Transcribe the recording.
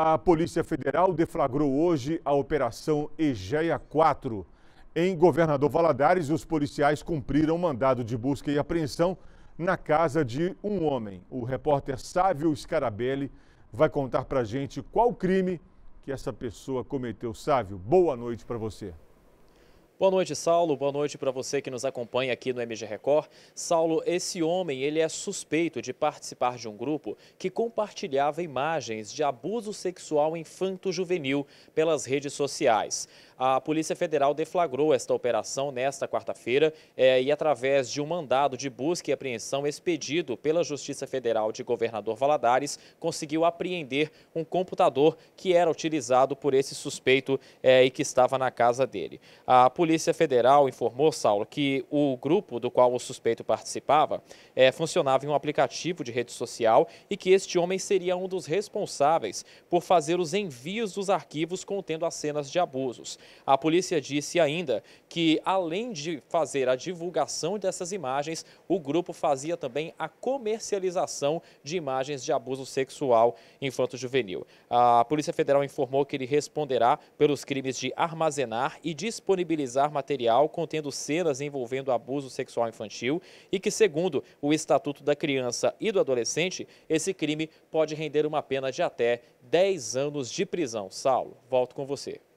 A Polícia Federal deflagrou hoje a Operação Egeia 4. Em Governador Valadares, os policiais cumpriram mandado de busca e apreensão na casa de um homem. O repórter Sávio Scarabelli vai contar para gente qual crime que essa pessoa cometeu. Sávio, boa noite para você. Boa noite, Saulo. Boa noite para você que nos acompanha aqui no MG Record. Saulo, esse homem, ele é suspeito de participar de um grupo que compartilhava imagens de abuso sexual infanto-juvenil pelas redes sociais. A Polícia Federal deflagrou esta operação nesta quarta-feira é, e, através de um mandado de busca e apreensão expedido pela Justiça Federal de Governador Valadares, conseguiu apreender um computador que era utilizado por esse suspeito é, e que estava na casa dele. A Polícia Federal informou, Saulo, que o grupo do qual o suspeito participava é, funcionava em um aplicativo de rede social e que este homem seria um dos responsáveis por fazer os envios dos arquivos contendo as cenas de abusos. A polícia disse ainda que, além de fazer a divulgação dessas imagens, o grupo fazia também a comercialização de imagens de abuso sexual infanto-juvenil. A Polícia Federal informou que ele responderá pelos crimes de armazenar e disponibilizar material contendo cenas envolvendo abuso sexual infantil e que, segundo o Estatuto da Criança e do Adolescente, esse crime pode render uma pena de até 10 anos de prisão. Saulo, volto com você.